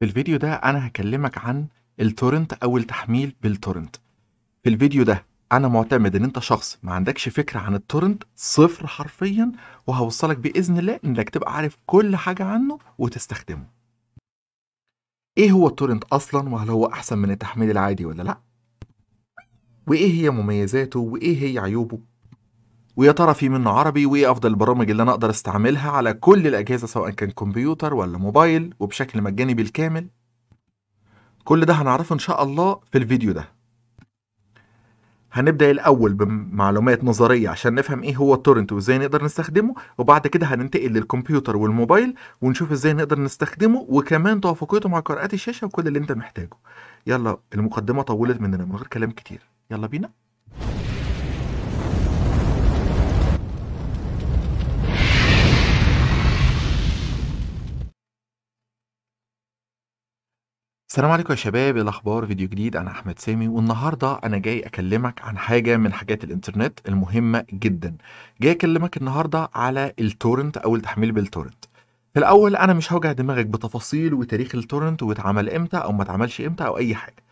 في الفيديو ده أنا هكلمك عن التورنت أو التحميل بالتورنت في الفيديو ده أنا معتمد إن أنت شخص ما عندكش فكرة عن التورنت صفر حرفيا وهوصلك بإذن الله إنك تبقى عارف كل حاجة عنه وتستخدمه إيه هو التورنت أصلا وهل هو أحسن من التحميل العادي ولا لأ؟ وإيه هي مميزاته وإيه هي عيوبه؟ ويا ترى في منه عربي وايه افضل البرامج اللي انا اقدر استعملها على كل الاجهزه سواء كان كمبيوتر ولا موبايل وبشكل مجاني بالكامل كل ده هنعرفه ان شاء الله في الفيديو ده هنبدا الاول بمعلومات نظريه عشان نفهم ايه هو التورنت وازاي نقدر نستخدمه وبعد كده هننتقل للكمبيوتر والموبايل ونشوف ازاي نقدر نستخدمه وكمان توافقيته مع قراءات الشاشه وكل اللي انت محتاجه يلا المقدمه طولت مننا من غير كلام كتير يلا بينا السلام عليكم يا شباب إيه الاخبار فيديو جديد انا احمد سامي والنهارده انا جاي اكلمك عن حاجه من حاجات الانترنت المهمه جدا جاي اكلمك النهارده على التورنت او التحميل بالتورنت في الاول انا مش هوجع دماغك بتفاصيل وتاريخ التورنت واتعمل امتى او ما اتعملش امتى او اي حاجه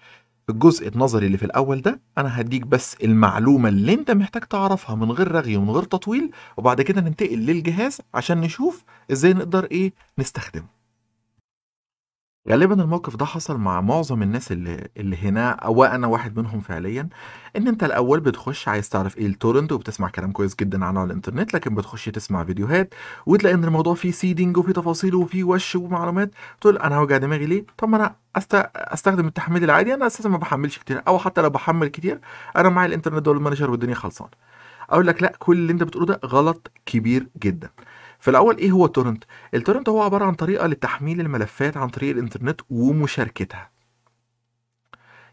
في الجزء النظري اللي في الاول ده انا هديك بس المعلومه اللي انت محتاج تعرفها من غير رغي ومن غير تطويل وبعد كده ننتقل للجهاز عشان نشوف ازاي نقدر ايه نستخدمه غالبا الموقف ده حصل مع معظم الناس اللي اللي هنا وانا واحد منهم فعليا ان انت الاول بتخش عايز تعرف ايه التورنت وبتسمع كلام كويس جدا عنه على الانترنت لكن بتخش تسمع فيديوهات وتلاقي ان الموضوع فيه سيدنج وفيه تفاصيل وفيه وش ومعلومات تقول انا هوجع دماغي ليه طب ما انا أست... استخدم التحميل العادي انا اساسا ما بحملش كتير او حتى لو بحمل كتير انا معايا الانترنت دول مانجر والدنيا خلصانه اقول لك لا كل اللي انت بتقوله ده غلط كبير جدا في الاول ايه هو التورنت التورنت هو عباره عن طريقه لتحميل الملفات عن طريق الانترنت ومشاركتها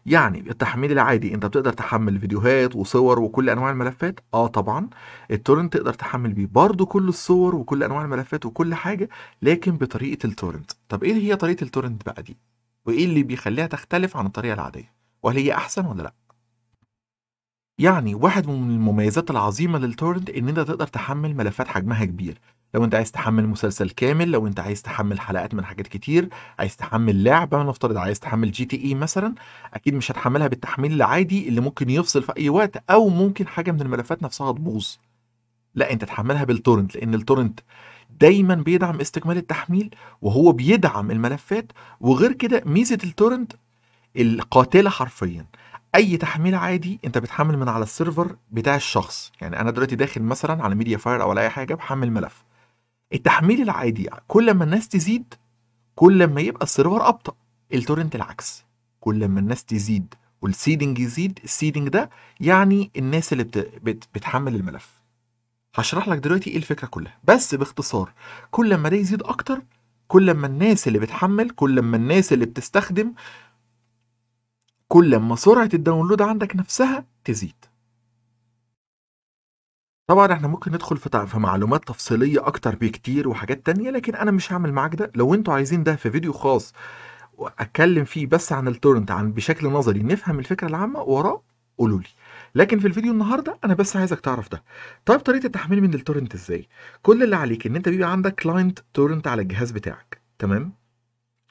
يعني التحميل العادي انت بتقدر تحمل فيديوهات وصور وكل انواع الملفات اه طبعا التورنت تقدر تحمل بيه برضو كل الصور وكل انواع الملفات وكل حاجه لكن بطريقه التورنت طب ايه هي طريقه التورنت بقى دي وايه اللي بيخليها تختلف عن الطريقه العاديه وهل هي احسن ولا لا يعني واحد من المميزات العظيمه للتورنت ان انت تقدر تحمل ملفات حجمها كبير لو انت عايز تحمل مسلسل كامل لو انت عايز تحمل حلقات من حاجات كتير عايز تحمل لعبه نفترض عايز تحمل جي تي اي مثلا اكيد مش هتحملها بالتحميل العادي اللي ممكن يفصل في اي وقت او ممكن حاجه من الملفات نفسها تبوظ لا انت تحملها بالتورنت لان التورنت دايما بيدعم استكمال التحميل وهو بيدعم الملفات وغير كده ميزه التورنت القاتله حرفيا اي تحميل عادي انت بتحمل من على السيرفر بتاع الشخص يعني انا دلوقتي داخل مثلا على ميديا فاير او على اي حاجه بحمل ملف التحميل العادي كل ما الناس تزيد كل ما يبقى السيرفر ابطا التورنت العكس كل ما الناس تزيد والسيدنج يزيد السيدنج ده يعني الناس اللي بت... بت... بتحمل الملف هشرح لك دلوقتي ايه الفكره كلها بس باختصار كل ما ده يزيد اكتر كل ما الناس اللي بتحمل كل ما الناس اللي بتستخدم كل ما سرعه الداونلود عندك نفسها تزيد طبعًا إحنا ممكن ندخل في في معلومات تفصيلية أكتر بكتير وحاجات تانية، لكن أنا مش هعمل معاك ده، لو انتوا عايزين ده في فيديو خاص وأتكلم فيه بس عن التورنت عن بشكل نظري نفهم الفكرة العامة وراه قولوا لي، لكن في الفيديو النهارده أنا بس عايزك تعرف ده. طيب طريقة التحميل من التورنت إزاي؟ كل اللي عليك إن أنت بيبقى عندك كلاينت تورنت على الجهاز بتاعك، تمام؟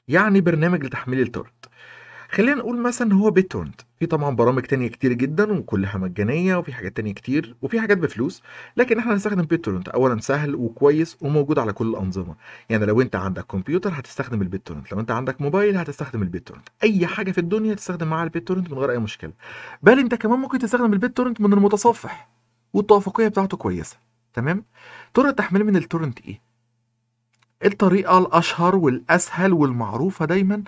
يعني برنامج لتحميل التورنت خلينا نقول مثلا هو بيتورنت في طبعا برامج تانية كتير جدا وكلها مجانية وفي حاجات تانية كتير وفي حاجات بفلوس لكن احنا هنستخدم بيتورنت اولا سهل وكويس وموجود على كل الانظمة يعني لو انت عندك كمبيوتر هتستخدم البيتورنت لو انت عندك موبايل هتستخدم البيتورنت اي حاجة في الدنيا تستخدم معاها البيتورنت من غير اي مشكلة بل انت كمان ممكن تستخدم البيتورنت من المتصفح والتوافقية بتاعته كويسة تمام طرق التحميل من التورنت ايه الطريقة الأشهر والأسهل والمعروفة دايما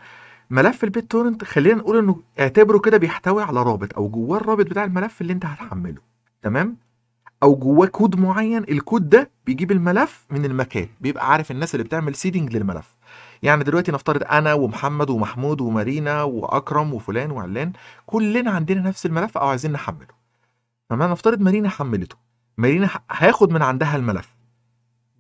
ملف البيت تورنت خلينا نقول انه اعتبره كده بيحتوي على رابط او جواه الرابط بتاع الملف اللي انت هتحمله تمام او جواه كود معين الكود ده بيجيب الملف من المكان بيبقى عارف الناس اللي بتعمل سيدنج للملف يعني دلوقتي نفترض انا ومحمد ومحمود ومارينا واكرم وفلان وعلان كلنا عندنا نفس الملف او عايزين نحمله تمام نفترض مارينا حملته مارينا هاخد من عندها الملف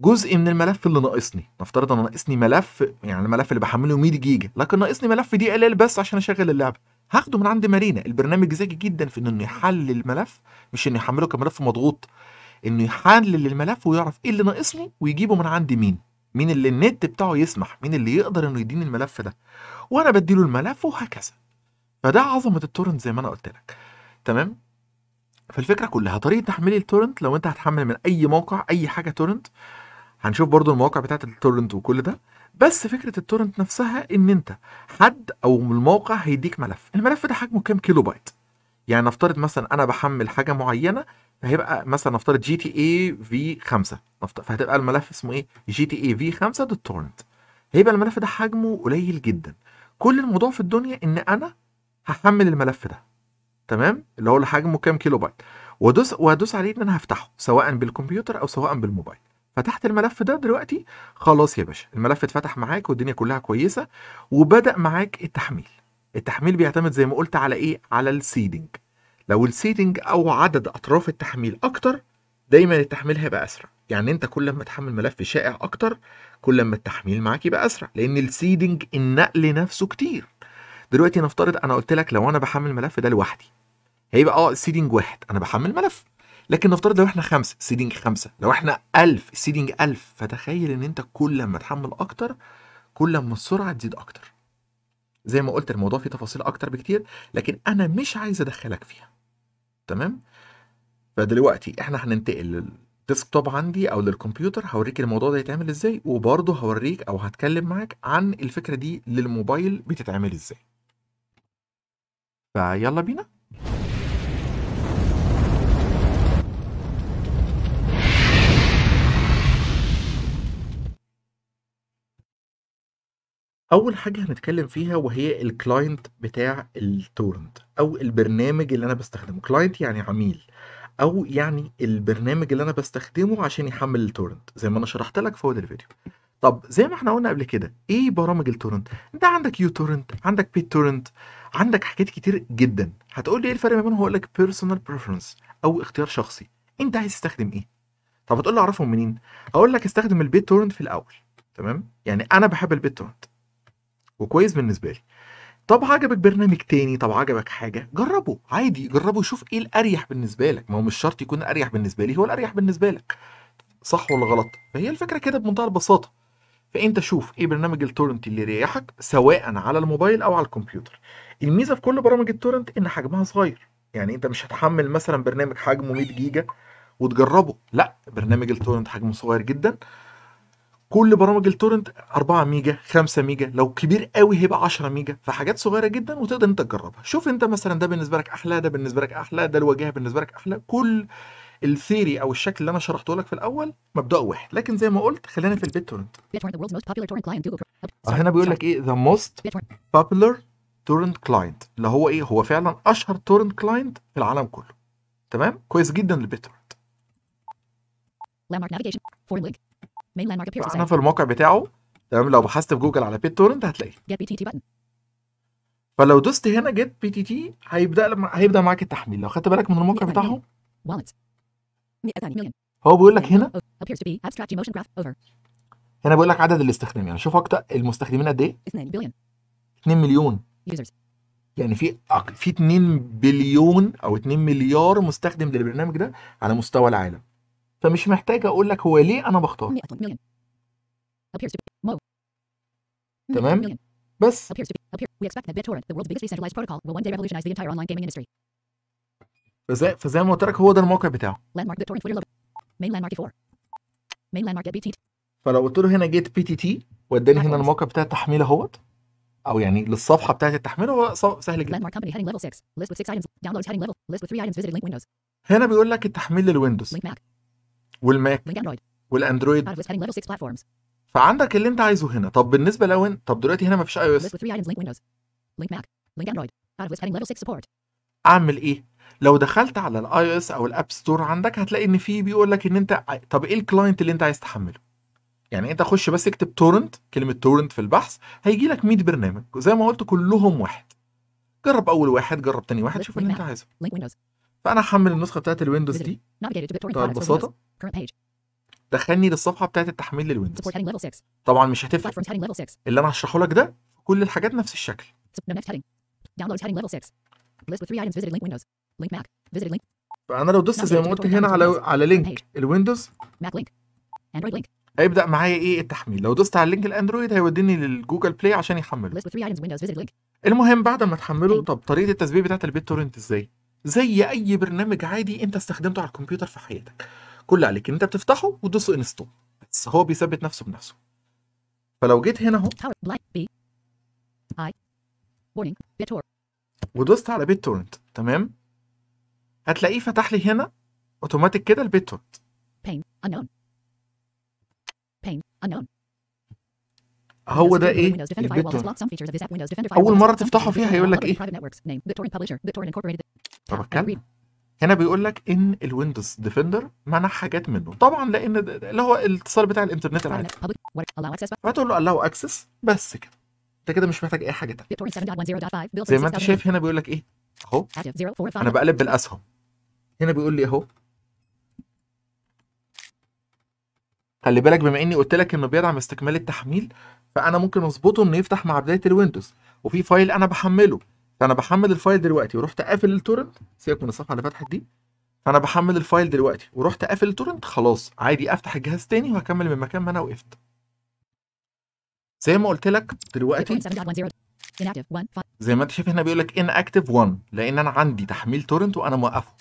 جزء من الملف اللي ناقصني نفترض انا ناقصني ملف يعني الملف اللي بحمله 100 جيجا لكن ناقصني ملف دي ال ال بس عشان اشغل اللعبه هاخده من عند مارينا البرنامج ذكي جدا في انه يحلل الملف مش انه يحمله كملف مضغوط انه يحلل الملف ويعرف ايه اللي ناقصني ويجيبه من عند مين مين اللي النت بتاعه يسمح مين اللي يقدر انه يديني الملف ده وانا بديله الملف وهكذا فده عظمه التورنت زي ما انا قلت لك تمام فالفكره كلها طريقه تحميل التورنت لو انت هتحمل من اي موقع اي حاجه تورنت هنشوف برضو المواقع بتاعت التورنت وكل ده بس فكره التورنت نفسها ان انت حد او الموقع هيديك ملف الملف ده حجمه كام كيلو بايت يعني نفترض مثلا انا بحمل حاجه معينه فهيبقى مثلا نفترض جي تي اي في 5 فهتبقى الملف اسمه ايه جي تي اي في 5 دوت تورنت هيبقى الملف ده حجمه قليل جدا كل الموضوع في الدنيا ان انا هحمل الملف ده تمام اللي هو حجمه كام كيلو بايت وادوس وادوس عليه ان انا هفتحه سواء بالكمبيوتر او سواء بالموبايل فتحت الملف ده دلوقتي خلاص يا باشا الملف اتفتح معاك والدنيا كلها كويسه وبدا معاك التحميل التحميل بيعتمد زي ما قلت على ايه على السيدنج لو السيدنج او عدد اطراف التحميل اكتر دايما التحميل هيبقى اسرع يعني انت كل ما تحمل ملف شائع اكتر كل ما التحميل معاك يبقى اسرع لان السيدنج النقل نفسه كتير دلوقتي نفترض انا قلت لك لو انا بحمل الملف ده لوحدي هيبقى اه السيدنج واحد انا بحمل ملف لكن نفترض لو احنا خمسه سيدنج خمسه لو احنا 1000 سيدنج 1000 فتخيل ان انت كل ما تحمل اكتر كل ما السرعه تزيد اكتر زي ما قلت الموضوع فيه تفاصيل اكتر بكتير لكن انا مش عايز ادخلك فيها تمام فدلوقتي احنا هننتقل للديسك توب عندي او للكمبيوتر هوريك الموضوع ده يتعمل ازاي وبرضه هوريك او هتكلم معاك عن الفكره دي للموبايل بتتعمل ازاي فيلا بينا اول حاجه هنتكلم فيها وهي الكلاينت بتاع التورنت او البرنامج اللي انا بستخدمه كلاينت يعني عميل او يعني البرنامج اللي انا بستخدمه عشان يحمل التورنت زي ما انا شرحت لك في اول الفيديو طب زي ما احنا قلنا قبل كده ايه برامج التورنت انت عندك يو تورنت عندك بيت تورنت عندك حاجات كتير جدا هتقول لي ايه الفرق ما بينهم هقول لك بيرسونال بريفرنس او اختيار شخصي انت عايز تستخدم ايه طب هتقول لي اعرفهم منين هقول لك استخدم البيت تورنت في الاول تمام يعني انا بحب البيت تورنت وكويس بالنسبه لي طب عجبك برنامج تاني طب عجبك حاجه جربه عادي جربه شوف ايه الاريح بالنسبه لك ما هو مش شرط يكون الاريح بالنسبه لي هو الاريح بالنسبه لك صح ولا غلط فهي الفكره كده بمنتهى البساطه فانت شوف ايه برنامج التورنت اللي يريحك سواء على الموبايل او على الكمبيوتر الميزه في كل برامج التورنت ان حجمها صغير يعني انت مش هتحمل مثلا برنامج حجمه 100 جيجا وتجربه لا برنامج التورنت حجمه صغير جدا كل برامج التورنت 4 ميجا 5 ميجا لو كبير قوي هيبقى 10 ميجا فحاجات صغيره جدا وتقدر انت تجربها شوف انت مثلا ده بالنسبه لك احلى ده بالنسبه لك احلى ده الواجهه بالنسبه لك احلى كل الثيري او الشكل اللي انا شرحته لك في الاول مبدأ واحد لكن زي ما قلت خلينا في البيت تورنت آه، هنا بيقول لك ايه ذا موست popular تورنت كلاينت اللي هو ايه هو فعلا اشهر تورنت كلاينت في العالم كله تمام كويس جدا البيت تورنت احنا في الموقع بتاعه تمام لو بحثت في جوجل على بيت تورنت هتلاقيه فلو دوست هنا جيت بي تي تي هيبدا لما هيبدا معاك التحميل لو خدت بالك من الموقع بتاعهم هو بيقول لك هنا oh, هنا بيقول لك عدد الاستخدام يعني شوف اكتر المستخدمين قد ايه 2 مليون يعني في في 2 بليون او 2 مليار مستخدم للبرنامج ده على مستوى العالم فمش محتاج اقول لك هو ليه انا بختار تمام بس فزي فزي ما قلت لك هو ده الموقع بتاعه فلو قلت له هنا جيت بي تي تي واداني هنا الموقع بتاع التحميل اهوت او يعني للصفحه بتاعه التحميل هو سهل جدا هنا بيقول لك التحميل للويندوز والماك والاندرويد فعندك اللي انت عايزه هنا طب بالنسبه لو طب دلوقتي هنا مفيش اي او اس اعمل ايه لو دخلت على الاي او اس او الاب ستور عندك هتلاقي ان في بيقول لك ان انت طب ايه الكلاينت اللي انت عايز تحمله يعني انت خش بس اكتب تورنت كلمه تورنت في البحث هيجي لك 100 برنامج زي ما قلت كلهم واحد جرب اول واحد جرب تاني واحد شوف اللي انت عايزه فانا هحمل النسخه بتاعت الويندوز دي طيب، ببساطه دخلني للصفحه بتاعت التحميل للويندوز طبعا مش هتفرق اللي انا هشرحه لك ده كل الحاجات نفس الشكل فانا لو دوست زي ما قلت هنا على على لينك الويندوز هيبدا معايا ايه التحميل لو دوست على لينك الاندرويد هيوديني للجوجل بلاي عشان يحمله المهم بعد ما تحمله طب طريقه التثبيت بتاعت البيت تورنت ازاي زي اي برنامج عادي انت استخدمته على الكمبيوتر في حياتك كل عليك ان انت بتفتحه وتدوس انستول بس هو بيثبت نفسه بنفسه فلو جيت هنا اهو ودوست على بيت تورنت تمام هتلاقيه فتح لي هنا اوتوماتيك كده البيت تورنت pain unknown pain unknown هو ده ايه البيت تورنت اول مره تفتحه فيها هيقول لك ايه واصله هنا بيقول لك ان الويندوز ديفندر منع حاجات منه طبعا لان اللي هو الاتصال بتاع الانترنت العادي فتقول له الاو اكسس بس كده انت كده مش محتاج اي حاجه تانية زي ما انت شايف هنا بيقول لك ايه اهو انا بقلب بالاسهم هنا بيقول لي اهو خلي بالك بما اني قلت لك انه بيدعم استكمال التحميل فانا ممكن اظبطه انه يفتح مع بدايه الويندوز وفي فايل انا بحمله فانا بحمل الفايل دلوقتي ورحت قافل التورنت سيبك من الصفحه اللي فتحت دي فانا بحمل الفايل دلوقتي ورحت قافل التورنت خلاص عادي افتح الجهاز تاني وهكمل من مكان ما انا وقفت زي ما قلت لك دلوقتي زي ما انت شايف هنا بيقول لك ان اكتف 1 لان انا عندي تحميل تورنت وانا موقفه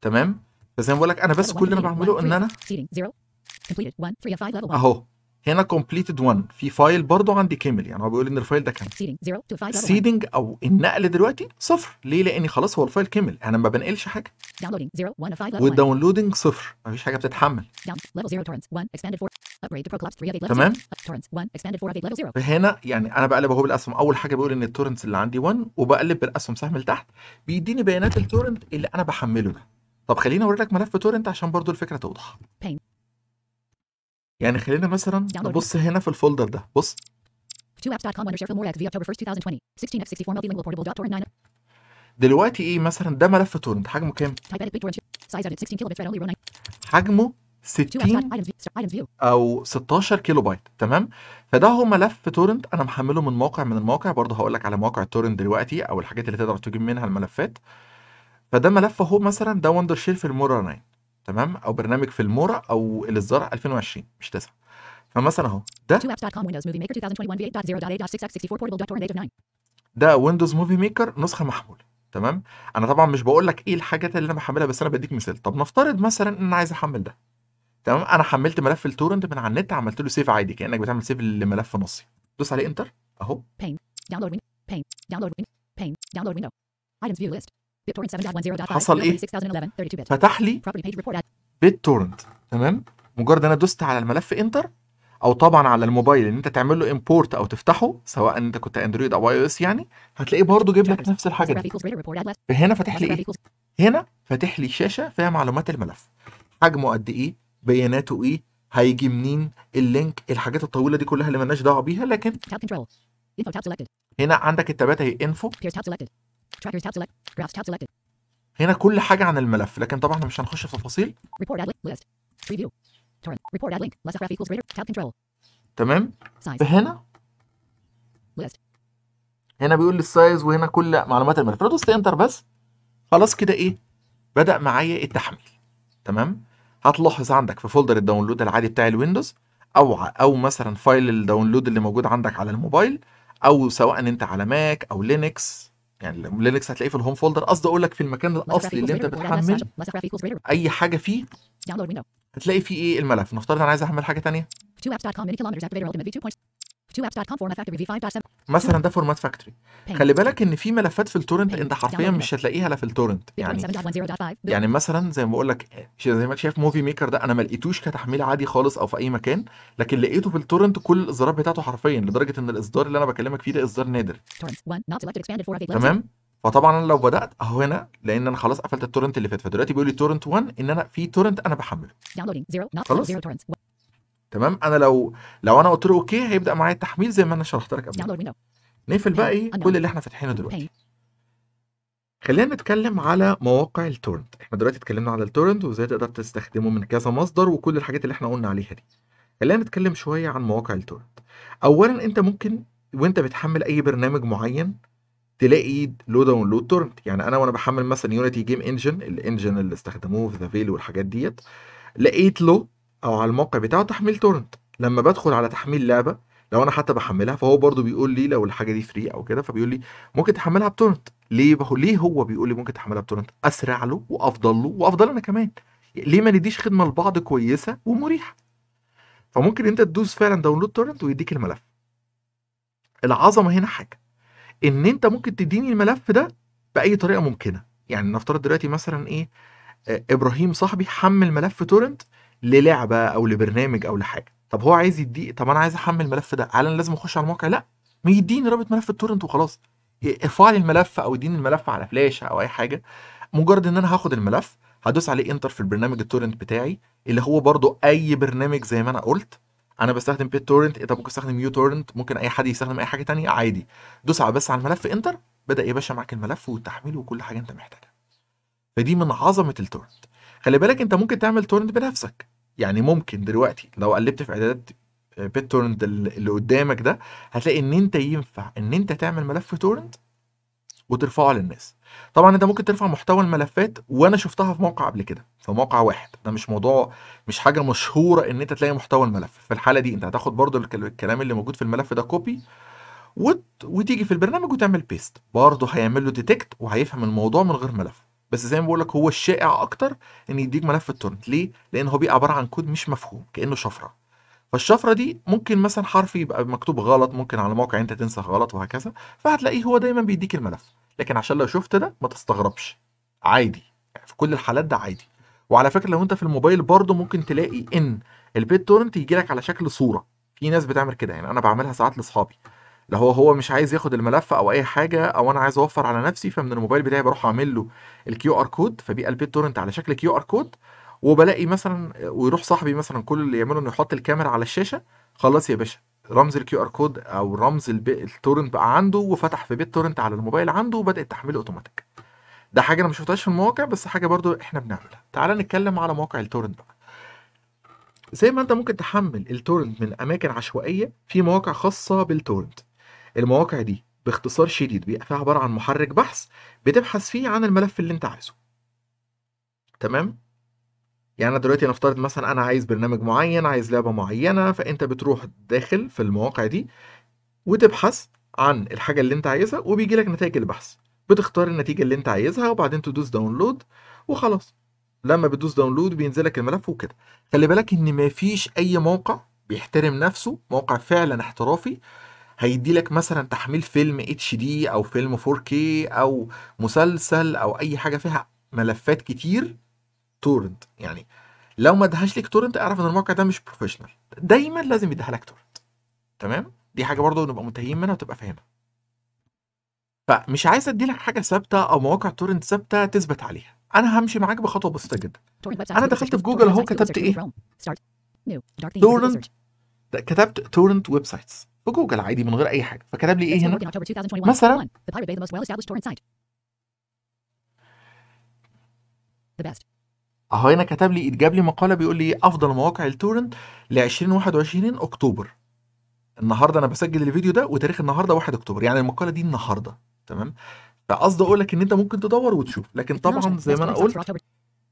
تمام فزي ما بقول لك انا بس كل اللي انا بعمله ان انا اهو هنا completed 1 في فايل برضه عندي كامل يعني هو بيقول ان الفايل ده كامل سيدنج او النقل دلوقتي صفر ليه لان خلاص هو الفايل كامل انا ما بنقلش حاجه والداونلودنج صفر ما فيش حاجه بتتحمل تمام هنا يعني انا بقلب اهو بالاسهم اول حاجه بيقول ان التورنتس اللي عندي 1 وبقلب بالاسهم سهم لتحت بيديني بيانات التورنت اللي انا بحمله ده طب خليني اوري لك ملف تورنت عشان برضه الفكره توضح Pain. يعني خلينا مثلا نبص هنا في الفولدر ده بص دلوقتي ايه مثلا ده ملف تورنت حجمه كام؟ حجمه 60 او 16 كيلو بايت تمام فده هو ملف تورنت انا محمله من موقع من المواقع برضه هقول لك على مواقع التورنت دلوقتي او الحاجات اللي تقدر تجيب منها الملفات فده ملف اهو مثلا ده وندر شير في المورا 9 تمام او برنامج في المورا او اتزرع 2020 مش 9 فمثلا اهو ده ده ويندوز موفي ميكر نسخه محموله تمام انا طبعا مش بقول لك ايه الحاجات اللي انا بحملها بس انا بديك مثال طب نفترض مثلا ان انا عايز احمل ده تمام انا حملت ملف التورنت من على النت عملت له سيف عادي كانك بتعمل سيف لملف نصي دوس عليه انتر اهو pain download win pain download win pain download window items view list حصل ايه؟ فتح لي بيت تورنت تمام؟ مجرد انا دوست على الملف انتر او طبعا على الموبايل ان انت تعمل له امبورت او تفتحه سواء انت كنت اندرويد او اي او اس يعني هتلاقيه برضه جايب لك نفس الحاجه دي فهنا فاتح لي ايه؟ هنا فاتح لي شاشه فيها معلومات الملف حجمه قد ايه؟ بياناته ايه؟ هيجي منين؟ اللينك الحاجات الطويله دي كلها اللي مالناش دعوه بيها لكن هنا عندك التبات اهي انفو Trackers tab select. Graphs tab selected. هنا كل حاجة عن الملف لكن طبعا احنا مش هنخش في تفاصيل. Report list. Torrent. Report link. Less graph equals greater. Tab control. تمام. Size. هنا list. هنا بيقول لي السايز وهنا كل معلومات الملف. لو دوست انتر بس خلاص كده ايه؟ بدأ معايا التحميل. تمام؟ هتلاحظ عندك في فولدر الداونلود العادي بتاع الويندوز او او مثلا فايل الداونلود اللي موجود عندك على الموبايل او سواء انت على ماك او لينكس يعني لينكس هتلاقيه في الهوم فولدر قصدي اقول لك في المكان الاصلي اللي انت بتحمل اي حاجه فيه هتلاقي فيه ايه الملف نفترض انا عايز احمل حاجه ثانيه مثلا ده فورمات فاكتوري خلي بالك ان في ملفات في التورنت انت حرفيا مش هتلاقيها لا في التورنت يعني يعني مثلا زي ما بقول لك زي ما انت شايف موفي ميكر ده انا ما لقيتوش كتحميل عادي خالص او في اي مكان لكن لقيته في التورنت كل الاصدارات بتاعته حرفيا لدرجه ان الاصدار اللي انا بكلمك فيه ده اصدار نادر تمام فطبعا انا لو بدات اهو هنا لان انا خلاص قفلت التورنت اللي فات فدلوقتي بيقول لي تورنت 1 ان انا في تورنت انا بحمله خلاص تمام انا لو لو انا قلت له اوكي هيبدا معايا التحميل زي ما انا شرحت لك قبل نقفل بقى ايه كل اللي احنا فاتحينه دلوقتي خلينا نتكلم على مواقع التورنت احنا دلوقتي اتكلمنا على التورنت وازاي تقدر تستخدمه من كذا مصدر وكل الحاجات اللي احنا قلنا عليها دي خلينا نتكلم شويه عن مواقع التورنت اولا انت ممكن وانت بتحمل اي برنامج معين تلاقي لو داونلود تورنت يعني انا وانا بحمل مثلا يونيتي جيم انجن الانجن اللي استخدموه في ذا فيل والحاجات ديت لقيت له او على الموقع بتاعه تحميل تورنت لما بدخل على تحميل لعبه لو انا حتى بحملها فهو برضو بيقول لي لو الحاجه دي فري او كده فبيقول لي ممكن تحملها بتورنت ليه بخ... ليه هو بيقول لي ممكن تحملها بتورنت اسرع له وافضل له وافضل انا كمان ليه ما نديش خدمه لبعض كويسه ومريحه فممكن انت تدوس فعلا داونلود تورنت ويديك الملف العظمه هنا حاجه ان انت ممكن تديني الملف ده باي طريقه ممكنه يعني نفترض دلوقتي مثلا ايه آه، ابراهيم صاحبي حمل ملف تورنت للعبه او لبرنامج او لحاجه طب هو عايز يدي طب انا عايز احمل الملف ده هل انا لازم اخش على الموقع لا ما يديني رابط ملف التورنت وخلاص ارفع لي الملف او اديني الملف على فلاش او اي حاجه مجرد ان انا هاخد الملف هدوس عليه انتر في البرنامج التورنت بتاعي اللي هو برضو اي برنامج زي ما انا قلت انا بستخدم بيت تورنت انت ممكن تستخدم يو تورنت ممكن اي حد يستخدم اي حاجه تانية عادي دوس على بس على الملف انتر بدا يا باشا معاك الملف والتحميل وكل حاجه انت محتاجها فدي من عظمه التورنت خلي بالك انت ممكن تعمل تورنت بنفسك يعني ممكن دلوقتي لو قلبت في اعدادات آه، بيت تورنت اللي قدامك ده هتلاقي ان انت ينفع ان انت تعمل ملف تورنت وترفعه للناس طبعا انت ممكن ترفع محتوى الملفات وانا شفتها في موقع قبل كده في موقع واحد ده مش موضوع مش حاجه مشهوره ان انت تلاقي محتوى الملف في الحاله دي انت هتاخد برضو الكلام اللي موجود في الملف ده كوبي وت... وتيجي في البرنامج وتعمل بيست برضه هيعمل له ديتكت وهيفهم الموضوع من غير ملف بس زي ما بقول لك هو الشائع اكتر ان يديك ملف التورنت ليه لان هو بيبقى عباره عن كود مش مفهوم كانه شفره فالشفره دي ممكن مثلا حرف يبقى مكتوب غلط ممكن على موقع انت تنسى غلط وهكذا فهتلاقيه هو دايما بيديك الملف لكن عشان لو شفت ده ما تستغربش عادي يعني في كل الحالات ده عادي وعلى فكره لو انت في الموبايل برضو ممكن تلاقي ان البيت تورنت يجي لك على شكل صوره في ناس بتعمل كده يعني انا بعملها ساعات لاصحابي اللي هو هو مش عايز ياخد الملف او اي حاجه او انا عايز اوفر على نفسي فمن الموبايل بتاعي بروح اعمل له الكيو ار كود فبيبقى البيت تورنت على شكل كيو ار كود وبلاقي مثلا ويروح صاحبي مثلا كل اللي يعمله انه يحط الكاميرا على الشاشه خلاص يا باشا رمز الكيو ار كود او رمز التورنت بقى عنده وفتح في بيت تورنت على الموبايل عنده وبدا التحميل اوتوماتيك ده حاجه انا ما شفتهاش في المواقع بس حاجه برضو احنا بنعملها تعال نتكلم على موقع التورنت بقى زي ما انت ممكن تحمل التورنت من اماكن عشوائيه في مواقع خاصه بالتورنت المواقع دي باختصار شديد بيبقى فيها عباره عن محرك بحث بتبحث فيه عن الملف اللي انت عايزه تمام يعني انا دلوقتي نفترض مثلا انا عايز برنامج معين عايز لعبه معينه فانت بتروح داخل في المواقع دي وتبحث عن الحاجه اللي انت عايزها وبيجي لك نتائج البحث بتختار النتيجه اللي انت عايزها وبعدين تدوس داونلود وخلاص لما بتدوس داونلود بينزل لك الملف وكده خلي بالك ان مفيش اي موقع بيحترم نفسه موقع فعلا احترافي هيدي لك مثلا تحميل فيلم اتش دي او فيلم 4K او مسلسل او اي حاجه فيها ملفات كتير تورنت يعني لو ما ادهاش لك تورنت اعرف ان الموقع ده مش بروفيشنال دايما لازم يديها لك تورنت تمام دي حاجه برضه نبقى متهيئين منها وتبقى فاهمها فمش عايز ادي لك حاجه ثابته او مواقع تورنت ثابته تثبت عليها انا همشي معاك بخطوه بسيطه جدا انا دخلت في جوجل اهو كتبت ايه تورنت كتبت تورنت ويب سايتس بجوجل عادي من غير اي حاجه فكتب لي ايه هنا مثلا اهو هنا كتب لي جاب لي مقاله بيقول لي افضل مواقع التورنت ل 2021 اكتوبر النهارده انا بسجل الفيديو ده وتاريخ النهارده 1 اكتوبر يعني المقاله دي النهارده تمام فقصدي اقول لك ان انت ممكن تدور وتشوف لكن طبعا زي ما انا قلت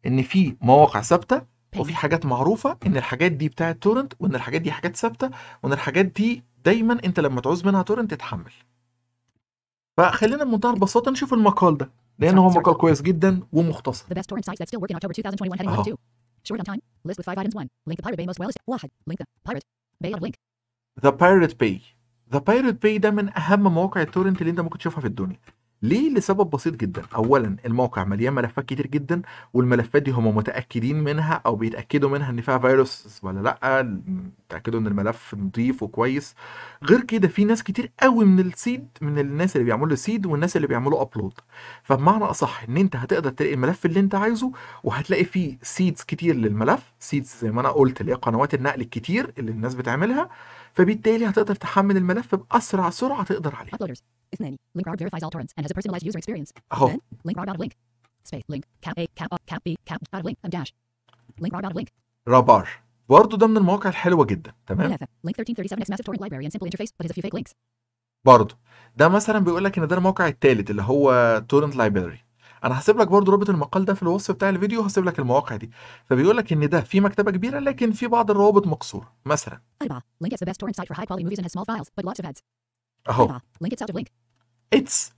ان في مواقع ثابته وفي حاجات معروفه ان الحاجات دي بتاعت تورنت وان الحاجات دي حاجات ثابته وان الحاجات دي دايما انت لما تعوز منها تورنت تتحمل فخلينا بمنتهى البساطه نشوف المقال ده لان هو مقال كويس جدا ومختصر Short on time. List with five items. One. Link the Pirate Bay well. Link the Pirate Bay of Link. The Pirate ده من اهم مواقع التورنت اللي انت ممكن تشوفها في الدنيا ليه لسبب بسيط جدا اولا الموقع مليان ملفات كتير جدا والملفات دي هم متاكدين منها او بيتاكدوا منها ان فيها فيروس ولا لا تاكدوا ان الملف نظيف وكويس غير كده في ناس كتير قوي من السيد من الناس اللي بيعملوا سيد والناس اللي بيعملوا ابلود فبمعنى اصح ان انت هتقدر تلاقي الملف اللي انت عايزه وهتلاقي فيه سيدز كتير للملف سيدز زي ما انا قلت اللي هي قنوات النقل الكتير اللي الناس بتعملها فبالتالي هتقدر تحمل الملف باسرع سرعه تقدر عليه اهو رابار برضه ده من المواقع الحلوه جدا تمام برضه ده مثلا بيقول لك ان ده الموقع الثالث اللي هو تورنت لايبراري انا هسيب لك برضو رابط المقال ده في الوصف بتاع الفيديو وهسيب لك المواقع دي فبيقول لك ان ده في مكتبه كبيره لكن في بعض الروابط مقصوره مثلا اهو اتس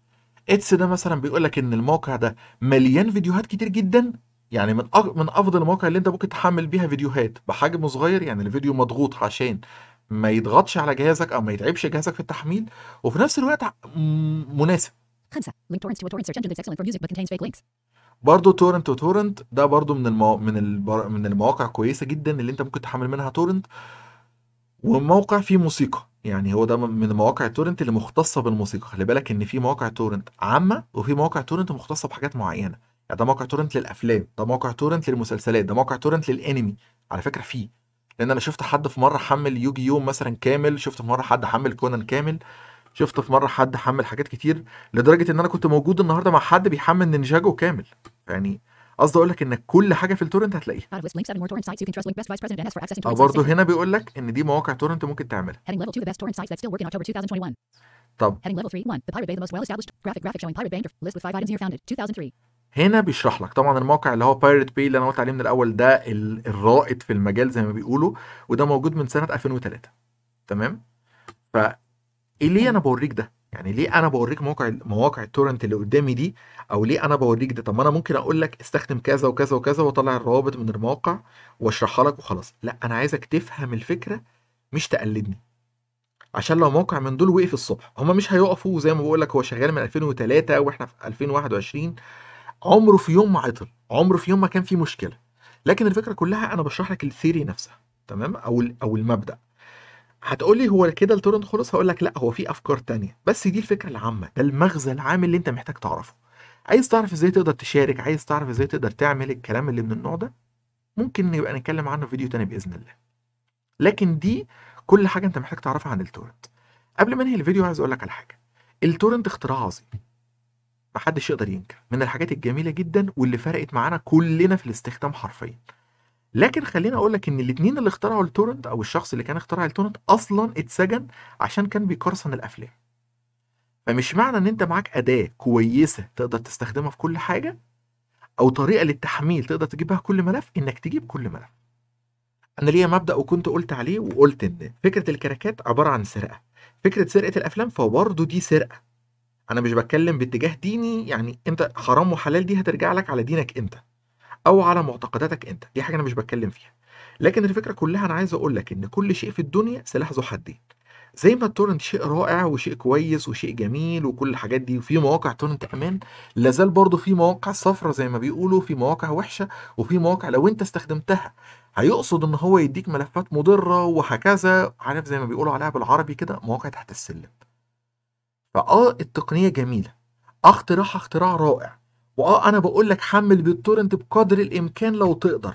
اتس ده مثلا بيقول لك ان الموقع ده مليان فيديوهات كتير جدا يعني من من افضل المواقع اللي انت ممكن تحمل بيها فيديوهات بحجم صغير يعني الفيديو مضغوط عشان ما يضغطش على جهازك او ما يتعبش جهازك في التحميل وفي نفس الوقت مناسب 5 برضه تورنت وتورنت ده برضه من المو... من البر... من المواقع كويسه جدا اللي انت ممكن تحمل منها تورنت وموقع فيه موسيقى يعني هو ده من مواقع التورنت اللي مختصه بالموسيقى خلي بالك ان في مواقع تورنت عامه وفي مواقع تورنت مختصه بحاجات معينه يعني ده موقع تورنت للافلام ده موقع تورنت للمسلسلات ده موقع تورنت للانمي على فكره فيه لان انا شفت حد في مره حمل يوجي يوم مثلا كامل شفت في مره حد حمل كونان كامل شفت في مره حد حمل حاجات كتير لدرجه ان انا كنت موجود النهارده مع حد بيحمل نينجاجو كامل يعني قصدي اقول لك ان كل حاجه في التورنت هتلاقيها اه برضه هنا بيقول لك ان دي مواقع تورنت ممكن تعملها طب هنا بيشرح لك طبعا الموقع اللي هو بايرت بي اللي انا قلت عليه من الاول ده الرائد في المجال زي ما بيقولوا وده موجود من سنه 2003 تمام ف ايه ليه انا بوريك ده يعني ليه انا بوريك موقع مواقع التورنت اللي قدامي دي او ليه انا بوريك ده طب ما انا ممكن اقول لك استخدم كذا وكذا وكذا واطلع الروابط من المواقع واشرحها لك وخلاص لا انا عايزك تفهم الفكره مش تقلدني عشان لو موقع من دول وقف الصبح هما مش هيقفوا زي ما بقول لك هو شغال من 2003 واحنا في 2021 عمره في يوم ما عطل عمره في يوم ما كان في مشكله لكن الفكره كلها انا بشرح لك الثيري نفسها تمام او او المبدا هتقولي هو كده التورنت خلص هقول لك لا هو في افكار تانية بس دي الفكره العامه ده المغزى العام اللي انت محتاج تعرفه عايز تعرف ازاي تقدر تشارك عايز تعرف ازاي تقدر تعمل الكلام اللي من النوع ده ممكن نبقى نتكلم عنه في فيديو تاني باذن الله لكن دي كل حاجه انت محتاج تعرفها عن التورنت قبل ما انهي الفيديو عايز اقول لك على حاجه التورنت اختراع عظيم محدش يقدر ينكر من الحاجات الجميله جدا واللي فرقت معانا كلنا في الاستخدام حرفيا لكن خلينا اقول لك ان الاثنين اللي اخترعوا التورنت او الشخص اللي كان اخترع التورنت اصلا اتسجن عشان كان بيقرصن الافلام فمش معنى ان انت معاك اداه كويسه تقدر تستخدمها في كل حاجه او طريقه للتحميل تقدر تجيب بها كل ملف انك تجيب كل ملف انا ليا مبدا وكنت قلت عليه وقلت ان فكره الكراكات عباره عن سرقه فكره سرقه الافلام فبرضه دي سرقه انا مش بتكلم باتجاه ديني يعني انت حرام وحلال دي هترجع لك على دينك امتى او على معتقداتك انت دي حاجه انا مش بتكلم فيها لكن الفكره كلها انا عايز اقول لك ان كل شيء في الدنيا سلاح ذو حدين زي ما التورنت شيء رائع وشيء كويس وشيء جميل وكل الحاجات دي وفي مواقع تورنت امان لازال برضه في مواقع صفرة زي ما بيقولوا في مواقع وحشه وفي مواقع لو انت استخدمتها هيقصد ان هو يديك ملفات مضره وهكذا عارف زي ما بيقولوا عليها بالعربي كده مواقع تحت السلم فاه التقنيه جميله اختراعها اختراع رائع واه انا بقول لك حمل بالتورنت بقدر الامكان لو تقدر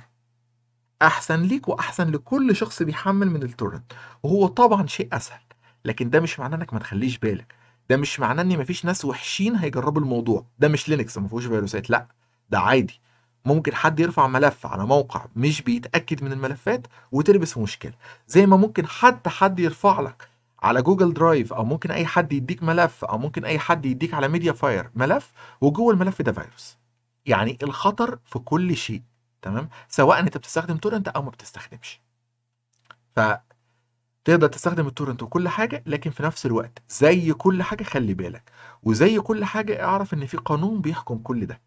احسن ليك واحسن لكل شخص بيحمل من التورنت وهو طبعا شيء اسهل لكن ده مش معناه انك ما تخليش بالك ده مش معناه ان مفيش ناس وحشين هيجربوا الموضوع ده مش لينكس ما فيهوش فيروسات لا ده عادي ممكن حد يرفع ملف على موقع مش بيتاكد من الملفات وتلبس في مشكله زي ما ممكن حتى حد يرفع لك على جوجل درايف او ممكن اي حد يديك ملف او ممكن اي حد يديك على ميديا فاير ملف وجوه الملف ده فيروس يعني الخطر في كل شيء تمام سواء انت بتستخدم تورنت او ما بتستخدمش ف تقدر تستخدم التورنت وكل حاجه لكن في نفس الوقت زي كل حاجه خلي بالك وزي كل حاجه اعرف ان في قانون بيحكم كل ده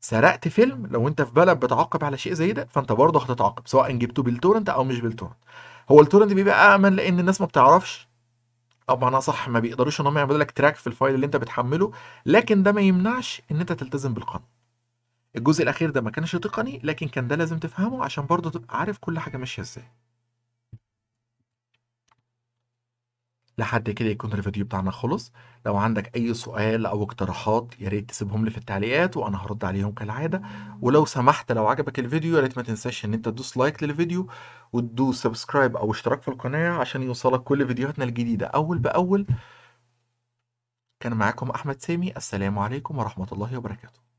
سرقت فيلم لو انت في بلد بتعاقب على شيء زي ده فانت برضه هتتعاقب سواء جبته بالتورنت او مش بالتورنت هو التورنت بيبقى امن لان الناس ما بتعرفش او بمعنى صح ما بيقدروش ان هم يعملوا لك تراك في الفايل اللي انت بتحمله لكن ده ما يمنعش ان انت تلتزم بالقانون الجزء الاخير ده ما كانش تقني لكن كان ده لازم تفهمه عشان برضه تبقى عارف كل حاجه ماشيه ازاي لحد كده يكون الفيديو بتاعنا خلص لو عندك اي سؤال او اقتراحات يا ريت تسيبهم لي في التعليقات وانا هرد عليهم كالعاده ولو سمحت لو عجبك الفيديو يا ريت ما تنساش ان انت تدوس لايك للفيديو وتدوس سبسكرايب او اشتراك في القناه عشان يوصلك كل فيديوهاتنا الجديده اول باول كان معاكم احمد سامي السلام عليكم ورحمه الله وبركاته